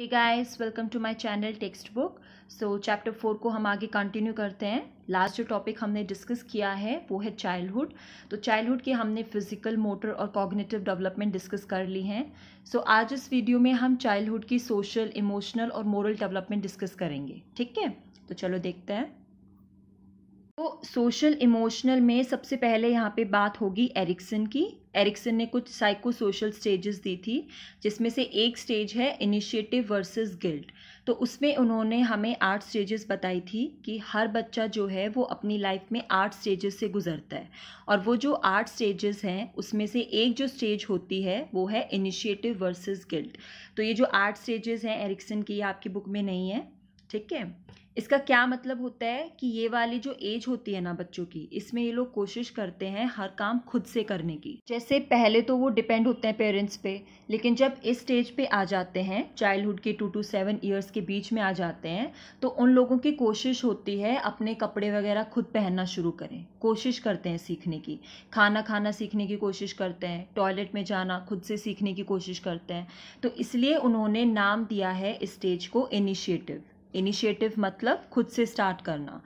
Hey guys welcome to my channel textbook so chapter four को हम आगे continue करते हैं लास्ट जो टॉपिक हमने डिस्कस किया है वो है चाइल्डहुड तो चाइल्डहुड के हमने फिजिकल मोटर और कॉग्निटिव डेवलपमेंट डिस्कस कर ली हैं सो so, आज इस वीडियो में हम चाइल्डहुड की सोशल इमोशनल और मोरल डेवलपमेंट डिस्कस करेंगे ठीक है तो चलो देखते हैं तो सोशल इमोशनल में सबसे पहले यहाँ पे बात होगी एरिक्सन की एरिक्सन ने कुछ साइको सोशल स्टेजेस दी थी जिसमें से एक स्टेज है इनिशिएटिव वर्सेस गिल्ट तो उसमें उन्होंने हमें आठ स्टेजेस बताई थी कि हर बच्चा जो है वो अपनी लाइफ में आठ स्टेजेस से गुजरता है और वो जो आठ स्टेजेस हैं उसमें से एक जो स्टेज होती है वो है इनिशिएटिव वर्सेस गिल्ट तो ये जो आठ स्टेजेस हैं एरिक्सन की आपकी बुक में नहीं है ठीक है इसका क्या मतलब होता है कि ये वाली जो एज होती है ना बच्चों की इसमें ये लोग कोशिश करते हैं हर काम खुद से करने की जैसे पहले तो वो डिपेंड होते हैं पेरेंट्स पे लेकिन जब इस स्टेज पे आ जाते हैं चाइल्डहुड के टू टू सेवन ईयर्स के बीच में आ जाते हैं तो उन लोगों की कोशिश होती है अपने कपड़े वगैरह खुद पहनना शुरू करें कोशिश करते हैं सीखने की खाना खाना सीखने की कोशिश करते हैं टॉयलेट में जाना खुद से सीखने की कोशिश करते हैं तो इसलिए उन्होंने नाम दिया है इस स्टेज को इनिशिएटिव इनिशिएटिव मतलब खुद से स्टार्ट करना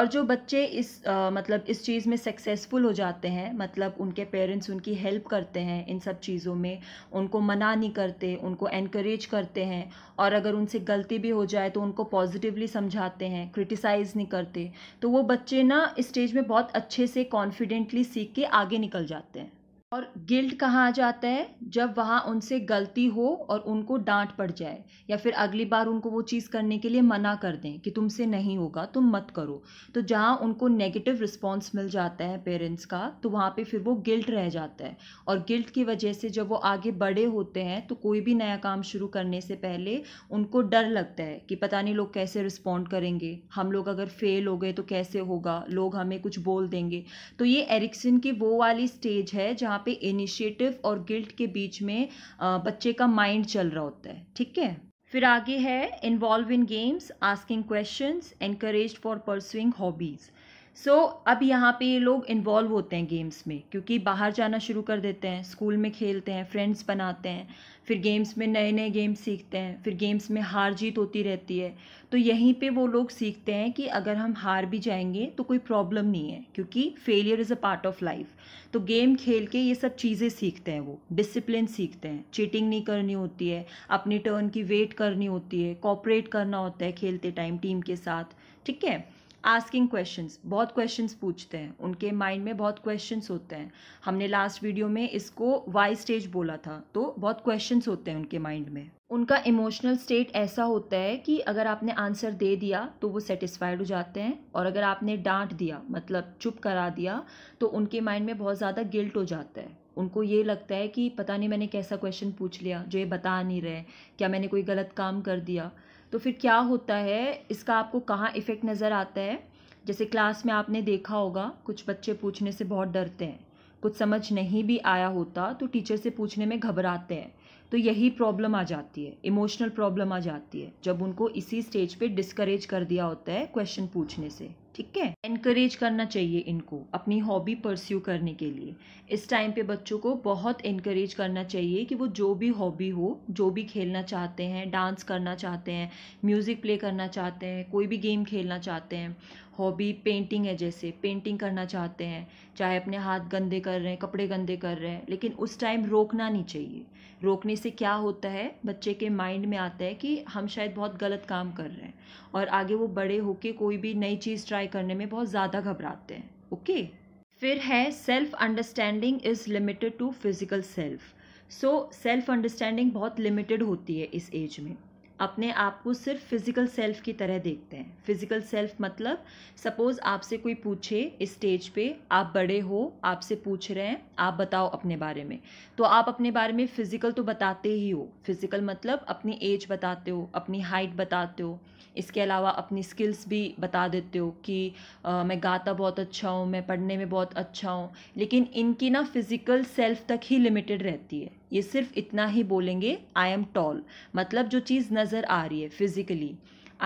और जो बच्चे इस आ, मतलब इस चीज़ में सक्सेसफुल हो जाते हैं मतलब उनके पेरेंट्स उनकी हेल्प करते हैं इन सब चीज़ों में उनको मना नहीं करते उनको एनकरेज करते हैं और अगर उनसे गलती भी हो जाए तो उनको पॉजिटिवली समझाते हैं क्रिटिसाइज़ नहीं करते तो वो बच्चे ना इस स्टेज में बहुत अच्छे से कॉन्फिडेंटली सीख के आगे निकल जाते हैं और गिल्ट कहाँ आ जाता है जब वहाँ उनसे गलती हो और उनको डांट पड़ जाए या फिर अगली बार उनको वो चीज़ करने के लिए मना कर दें कि तुमसे नहीं होगा तुम मत करो तो जहाँ उनको नेगेटिव रिस्पॉन्स मिल जाता है पेरेंट्स का तो वहाँ पे फिर वो गिल्ट रह जाता है और गिल्ट की वजह से जब वो आगे बड़े होते हैं तो कोई भी नया काम शुरू करने से पहले उनको डर लगता है कि पता नहीं लोग कैसे रिस्पॉन्ड करेंगे हम लोग अगर फेल हो गए तो कैसे होगा लोग हमें कुछ बोल देंगे तो ये एरिक्सन की वो वाली स्टेज है जहाँ पे इनिशिएटिव और गिल्ट के बीच में बच्चे का माइंड चल रहा होता है ठीक है फिर आगे है involve in games asking questions encourage for pursuing hobbies so so, अब यहाँ पे ये लोग इन्वॉल्व होते हैं गेम्स में क्योंकि बाहर जाना शुरू कर देते हैं स्कूल में खेलते हैं फ्रेंड्स बनाते हैं फिर गेम्स में नए नए गेम्स सीखते हैं फिर गेम्स में हार जीत होती रहती है तो यहीं पे वो लोग सीखते हैं कि अगर हम हार भी जाएंगे तो कोई प्रॉब्लम नहीं है क्योंकि failure is a part of life तो गेम खेल के ये सब चीज़ें सीखते हैं वो डिसिप्लिन सीखते हैं चीटिंग नहीं करनी होती है अपने टर्न की वेट करनी होती है कॉपरेट करना होता है खेलते टाइम टीम के साथ ठीक है आस्किंग क्वेश्चंस बहुत क्वेश्चंस पूछते हैं उनके माइंड में बहुत क्वेश्चंस होते हैं हमने लास्ट वीडियो में इसको वाई स्टेज बोला था तो बहुत क्वेश्चंस होते हैं उनके माइंड में उनका इमोशनल स्टेट ऐसा होता है कि अगर आपने आंसर दे दिया तो वो सेटिस्फाइड हो जाते हैं और अगर आपने डांट दिया मतलब चुप करा दिया तो उनके माइंड में बहुत ज़्यादा गिल्ट हो जाता है उनको ये लगता है कि पता नहीं मैंने कैसा क्वेश्चन पूछ लिया जो ये बता नहीं रहे क्या मैंने कोई गलत काम कर दिया तो फिर क्या होता है इसका आपको कहाँ इफ़ेक्ट नज़र आता है जैसे क्लास में आपने देखा होगा कुछ बच्चे पूछने से बहुत डरते हैं कुछ समझ नहीं भी आया होता तो टीचर से पूछने में घबराते हैं तो यही प्रॉब्लम आ जाती है इमोशनल प्रॉब्लम आ जाती है जब उनको इसी स्टेज पे डिस्करेज कर दिया होता है क्वेश्चन पूछने से ठीक है इनक्रेज करना चाहिए इनको अपनी हॉबी परस्यू करने के लिए इस टाइम पे बच्चों को बहुत इनक्रेज करना चाहिए कि वो जो भी हॉबी हो जो भी खेलना चाहते हैं डांस करना चाहते हैं म्यूज़िक प्ले करना चाहते हैं कोई भी गेम खेलना चाहते हैं हॉबी पेंटिंग है जैसे पेंटिंग करना चाहते हैं चाहे अपने हाथ गंदे कर रहे हैं कपड़े गंदे कर रहे हैं लेकिन उस टाइम रोकना नहीं चाहिए रोकने से क्या होता है बच्चे के माइंड में आता है कि हम शायद बहुत गलत काम कर रहे हैं और आगे वो बड़े होके कोई भी नई चीज़ ट्राई करने में बहुत ज़्यादा घबराते हैं ओके फिर है self understanding is limited to physical self so self understanding बहुत लिमिटेड होती है इस एज में अपने आप को सिर्फ फिज़िकल सेल्फ की तरह देखते हैं फिज़िकल सेल्फ मतलब सपोज़ आपसे कोई पूछे इस स्टेज पे आप बड़े हो आपसे पूछ रहे हैं आप बताओ अपने बारे में तो आप अपने बारे में फ़िज़िकल तो बताते ही हो फिज़िकल मतलब अपनी एज बताते हो अपनी हाइट बताते हो इसके अलावा अपनी स्किल्स भी बता देते हो कि आ, मैं गाता बहुत अच्छा हूँ मैं पढ़ने में बहुत अच्छा हूँ लेकिन इनकी ना फ़िज़िकल सेल्फ तक ही लिमिटेड रहती है ये सिर्फ इतना ही बोलेंगे आई एम टॉल मतलब जो चीज़ नज़र आ रही है फिज़िकली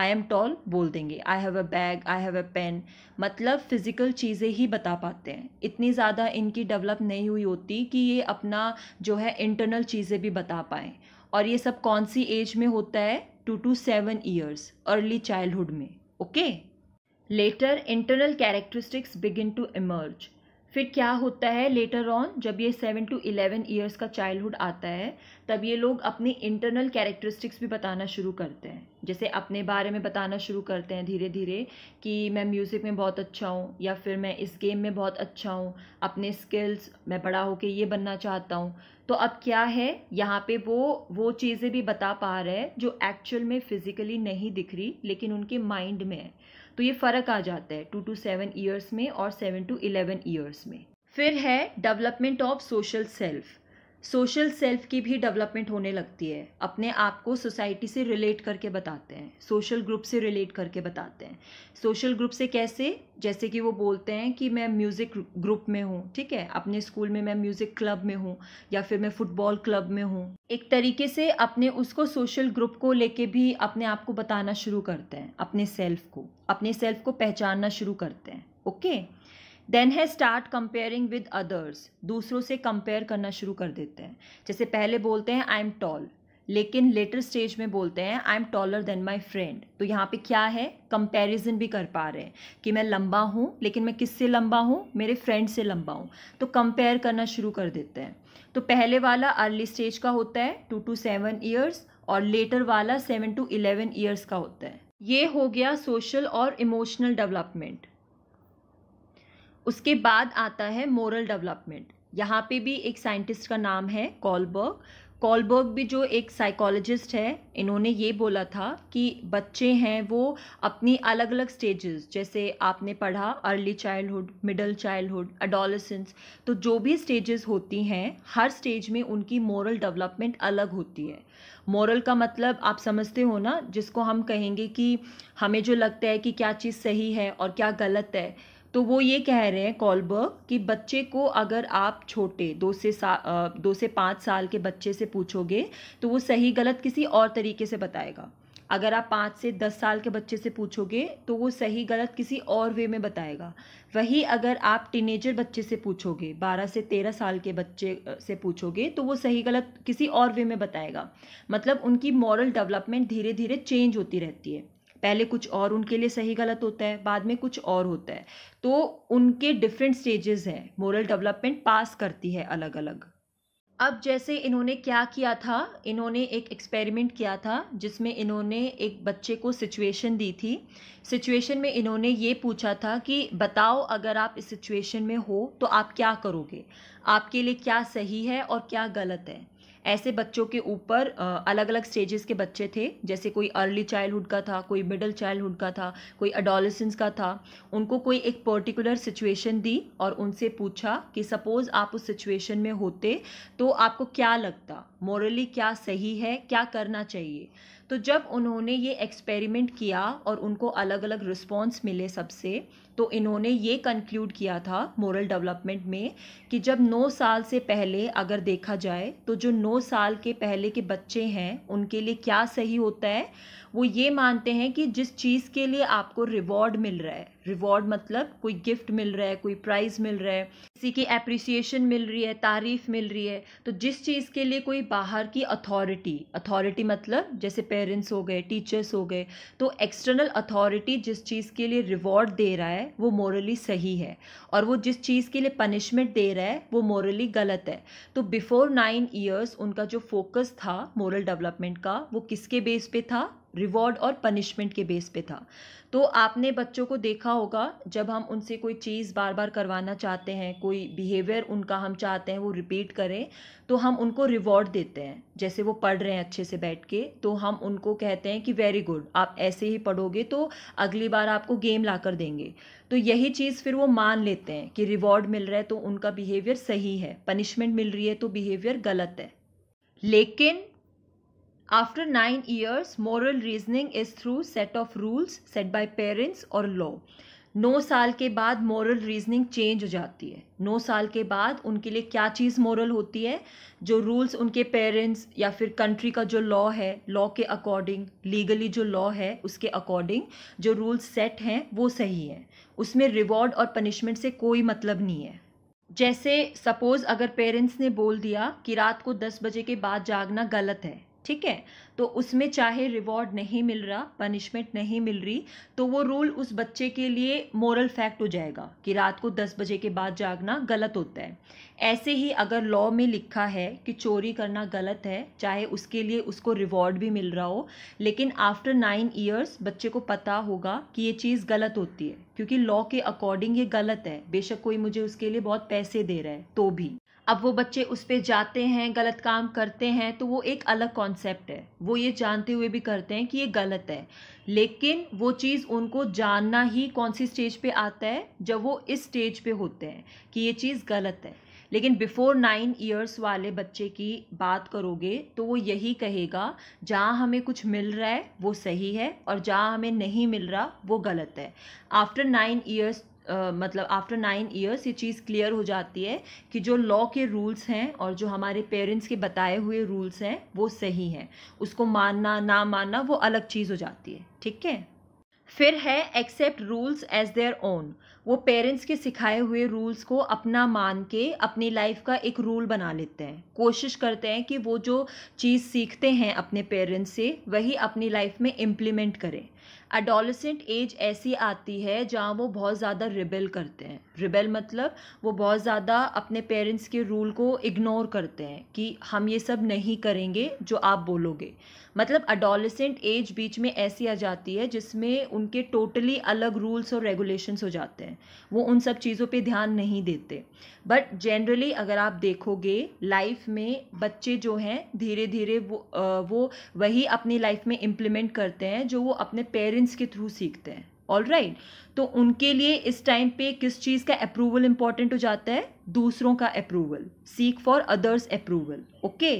आई एम टॉल बोल देंगे I have a bag I have a pen मतलब फ़िज़िकल चीज़ें ही बता पाते हैं इतनी ज़्यादा इनकी डेवलप नहीं हुई होती कि ये अपना जो है इंटरनल चीज़ें भी बता पाएँ और ये सब कौन सी एज में होता है two to seven years early childhood में okay later internal characteristics begin to emerge फिर क्या होता है लेटर ऑन जब ये सेवन टू इलेवन ईयर्स का चाइल्डहुड आता है तब ये लोग अपनी इंटरनल कैरेक्टरिस्टिक्स भी बताना शुरू करते हैं जैसे अपने बारे में बताना शुरू करते हैं धीरे धीरे कि मैं म्यूज़िक में बहुत अच्छा हूँ या फिर मैं इस गेम में बहुत अच्छा हूँ अपने स्किल्स मैं बड़ा होकर ये बनना चाहता हूँ तो अब क्या है यहाँ पे वो वो चीज़ें भी बता पा रहे हैं जो एक्चुअल में फ़िज़िकली नहीं दिख रही लेकिन उनके माइंड में है तो ये फ़र्क आ जाता है टू टू सेवन ईयर्स में और सेवन टू इलेवन ईयर्स में फिर है development of social self social self की भी डेवलपमेंट होने लगती है अपने आप को सोसाइटी से रिलेट करके बताते हैं सोशल ग्रुप से रिलेट करके बताते हैं सोशल ग्रुप से कैसे जैसे कि वो बोलते हैं कि मैं म्यूज़िक ग्रुप में हूँ ठीक है अपने स्कूल में मैं म्यूज़िक क्लब में हूँ या फिर मैं फ़ुटबॉल क्लब में हूँ एक तरीके से अपने उसको सोशल ग्रुप को लेके भी अपने आप को बताना शुरू करते हैं अपने सेल्फ को अपने सेल्फ को पहचानना शुरू करते हैं ओके okay? देन है स्टार्ट कंपेयरिंग विद अदर्स दूसरों से कंपेयर करना शुरू कर देते हैं जैसे पहले बोलते हैं आई एम टॉल लेकिन लेटर स्टेज में बोलते हैं I am taller than my friend तो यहाँ पे क्या है कंपेरिजन भी कर पा रहे हैं कि मैं लंबा हूँ लेकिन मैं किससे लंबा हूँ मेरे फ्रेंड से लंबा हूँ तो कंपेयर करना शुरू कर देते हैं तो पहले वाला अर्ली स्टेज का होता है टू टू सेवन ईयर्स और लेटर वाला सेवन टू इलेवन ईयर्स का होता है ये हो गया सोशल और इमोशनल डेवलपमेंट उसके बाद आता है मोरल डेवलपमेंट यहाँ पे भी एक साइंटिस्ट का नाम है कॉलबर्ग कॉलबर्ग भी जो एक साइकोलॉजिस्ट है इन्होंने ये बोला था कि बच्चे हैं वो अपनी अलग अलग स्टेजेस जैसे आपने पढ़ा early childhood middle childhood adolescence तो जो भी स्टेजेस होती हैं हर स्टेज में उनकी मोरल डेवलपमेंट अलग होती है मॉरल का मतलब आप समझते हो ना जिसको हम कहेंगे कि हमें जो लगता है कि क्या चीज़ सही है और क्या गलत है तो वो ये कह रहे हैं कॉलबर्ग कि बच्चे को अगर आप छोटे दो से सा दो से पाँच साल के बच्चे से पूछोगे तो वो सही गलत किसी और तरीके से बताएगा अगर आप पाँच से दस साल के बच्चे से पूछोगे तो वो सही गलत किसी और वे में बताएगा वही अगर आप टीनेजर बच्चे से पूछोगे बारह से तेरह साल के बच्चे से पूछोगे तो वो सही गलत किसी और वे में बताएगा मतलब उनकी मॉरल डेवलपमेंट धीरे धीरे चेंज होती रहती है पहले कुछ और उनके लिए सही गलत होता है बाद में कुछ और होता है तो उनके डिफरेंट स्टेजेस हैं मोरल डेवलपमेंट पास करती है अलग अलग अब जैसे इन्होंने क्या किया था इन्होंने एक एक्सपेरिमेंट किया था जिसमें इन्होंने एक बच्चे को सिचुएशन दी थी सिचुएशन में इन्होंने ये पूछा था कि बताओ अगर आप इस सिचुएशन में हो तो आप क्या करोगे आपके लिए क्या सही है और क्या गलत है ऐसे बच्चों के ऊपर अलग अलग स्टेजेस के बच्चे थे जैसे कोई अर्ली चाइल्डहुड का था कोई मिडल चाइल्डहुड का था कोई अडोलसेंस का था उनको कोई एक पर्टिकुलर सिचुएशन दी और उनसे पूछा कि सपोज़ आप उस सिचुएशन में होते तो आपको क्या लगता मॉरली क्या सही है क्या करना चाहिए तो जब उन्होंने ये एक्सपेरिमेंट किया और उनको अलग अलग रिस्पॉन्स मिले सबसे तो इन्होंने ये कंक्लूड किया था मॉरल डेवलपमेंट में कि जब 9 साल से पहले अगर देखा जाए तो जो 9 साल के पहले के बच्चे हैं उनके लिए क्या सही होता है वो ये मानते हैं कि जिस चीज़ के लिए आपको रिवॉर्ड मिल रहा है रिवॉर्ड मतलब कोई गिफ्ट मिल रहा है कोई प्राइज़ मिल रहा है किसी की अप्रिसिएशन मिल रही है तारीफ़ मिल रही है तो जिस चीज़ के लिए कोई बाहर की अथॉरिटी अथॉरिटी मतलब जैसे पेरेंट्स हो गए टीचर्स हो गए तो एक्सटर्नल अथॉरिटी जिस चीज़ के लिए रिवॉर्ड दे रहा है वो मॉरली सही है और वो जिस चीज़ के लिए पनिशमेंट दे रहा है वो मोरली गलत है तो बिफोर नाइन ईयर्स उनका जो फोकस था मोरल डेवलपमेंट का वो किसके बेस पे था रिवॉर्ड और पनिशमेंट के बेस पे था तो आपने बच्चों को देखा होगा जब हम उनसे कोई चीज़ बार बार करवाना चाहते हैं कोई बिहेवियर उनका हम चाहते हैं वो रिपीट करें तो हम उनको रिवॉर्ड देते हैं जैसे वो पढ़ रहे हैं अच्छे से बैठ के तो हम उनको कहते हैं कि वेरी गुड आप ऐसे ही पढ़ोगे तो अगली बार आपको गेम ला कर देंगे तो यही चीज़ फिर वो मान लेते हैं कि रिवॉर्ड मिल रहा है तो उनका बिहेवियर सही है पनिशमेंट मिल रही है तो बिहेवियर गलत है लेकिन After nine years, moral reasoning is through set of rules set by parents or law. नौ साल के बाद मॉरल रीजनिंग चेंज हो जाती है नौ साल के बाद उनके लिए क्या चीज़ मॉरल होती है जो रूल्स उनके पेरेंट्स या फिर कंट्री का जो लॉ है लॉ के अकॉर्डिंग लीगली जो लॉ है उसके अकॉर्डिंग जो रूल्स सेट हैं वो सही है उसमें रिवॉर्ड और पनिशमेंट से कोई मतलब नहीं है जैसे सपोज़ अगर पेरेंट्स ने बोल दिया कि रात को दस बजे के बाद जागना गलत है ठीक है तो उसमें चाहे रिवॉर्ड नहीं मिल रहा पनिशमेंट नहीं मिल रही तो वो रूल उस बच्चे के लिए मॉरल फैक्ट हो जाएगा कि रात को दस बजे के बाद जागना गलत होता है ऐसे ही अगर लॉ में लिखा है कि चोरी करना गलत है चाहे उसके लिए उसको रिवॉर्ड भी मिल रहा हो लेकिन आफ्टर नाइन ईयर्स बच्चे को पता होगा कि ये चीज़ गलत होती है क्योंकि लॉ के अकॉर्डिंग ये गलत है बेशक कोई मुझे उसके लिए बहुत पैसे दे रहा है तो भी अब वो बच्चे उस पर जाते हैं गलत काम करते हैं तो वो एक अलग कॉन्सेप्ट है वो ये जानते हुए भी करते हैं कि ये गलत है लेकिन वो चीज़ उनको जानना ही कौन सी स्टेज पे आता है जब वो इस स्टेज पे होते हैं कि ये चीज़ गलत है लेकिन बिफोर नाइन ईयर्स वाले बच्चे की बात करोगे तो वो यही कहेगा जहाँ हमें कुछ मिल रहा है वो सही है और जहाँ हमें नहीं मिल रहा वो गलत है आफ्टर नाइन ईयर्स मतलब आफ्टर नाइन ईयर्स ये चीज़ क्लियर हो जाती है कि जो लॉ के रूल्स हैं और जो हमारे पेरेंट्स के बताए हुए रूल्स हैं वो सही हैं उसको मानना ना मानना वो अलग चीज़ हो जाती है ठीक है फिर है accept rules as their own वो पेरेंट्स के सिखाए हुए रूल्स को अपना मान के अपनी लाइफ का एक रूल बना लेते हैं कोशिश करते हैं कि वो जो चीज़ सीखते हैं अपने पेरेंट्स से वही अपनी लाइफ में इम्प्लीमेंट करें अडोलसेंट एज ऐसी आती है जहाँ वो बहुत ज़्यादा रिबेल करते हैं रिबेल मतलब वो बहुत ज़्यादा अपने पेरेंट्स के रूल को इग्नोर करते हैं कि हम ये सब नहीं करेंगे जो आप बोलोगे मतलब अडोलसेंट एज बीच में ऐसी आ जाती है जिसमें उनके टोटली अलग रूल्स और रेगुलेशंस हो जाते हैं वो उन सब चीज़ों पे ध्यान नहीं देते बट जनरली अगर आप देखोगे लाइफ में बच्चे जो हैं धीरे धीरे वो वो वही अपनी लाइफ में इम्प्लीमेंट करते हैं जो वो अपने पेरेंट्स पेरेंट्स के थ्रू सीखते हैं ऑल राइट right. तो उनके लिए इस टाइम पे किस चीज़ का अप्रूवल इंपॉर्टेंट हो जाता है दूसरों का approval seek for others approval okay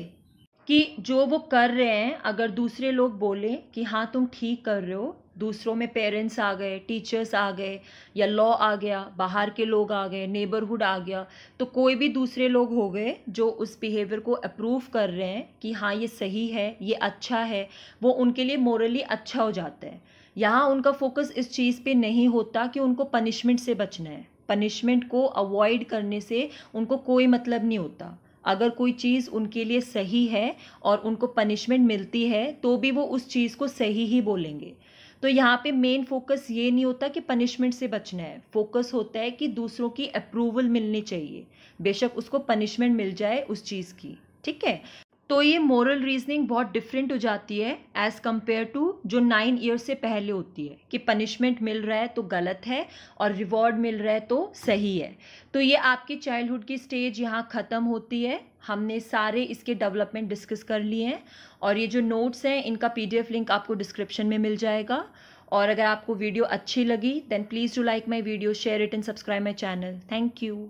कि जो वो कर रहे हैं अगर दूसरे लोग बोले कि हाँ तुम ठीक कर रहे हो दूसरों में पेरेंट्स आ गए टीचर्स आ गए या लॉ आ गया बाहर के लोग आ गए नेबरहुड आ गया तो कोई भी दूसरे लोग हो गए जो उस बिहेवियर को अप्रूव कर रहे हैं कि हाँ ये सही है ये अच्छा है वो उनके लिए मोरली अच्छा हो जाता है यहाँ उनका फोकस इस चीज़ पे नहीं होता कि उनको पनिशमेंट से बचना है पनिशमेंट को अवॉइड करने से उनको कोई मतलब नहीं होता अगर कोई चीज़ उनके लिए सही है और उनको पनिशमेंट मिलती है तो भी वो उस चीज़ को सही ही बोलेंगे तो यहाँ पे मेन फोकस ये नहीं होता कि पनिशमेंट से बचना है फोकस होता है कि दूसरों की अप्रूवल मिलनी चाहिए बेशक उसको पनिशमेंट मिल जाए उस चीज़ की ठीक है तो ये मॉरल रीजनिंग बहुत डिफरेंट हो जाती है एज़ कम्पेयर टू जो नाइन ईयर से पहले होती है कि पनिशमेंट मिल रहा है तो गलत है और रिवॉर्ड मिल रहा है तो सही है तो ये आपकी चाइल्डहुड की स्टेज यहाँ ख़त्म होती है हमने सारे इसके डेवलपमेंट डिस्कस कर लिए हैं और ये जो नोट्स हैं इनका पीडीएफ लिंक आपको डिस्क्रिप्शन में मिल जाएगा और अगर आपको वीडियो अच्छी लगी then please do like my video share it and subscribe my channel thank you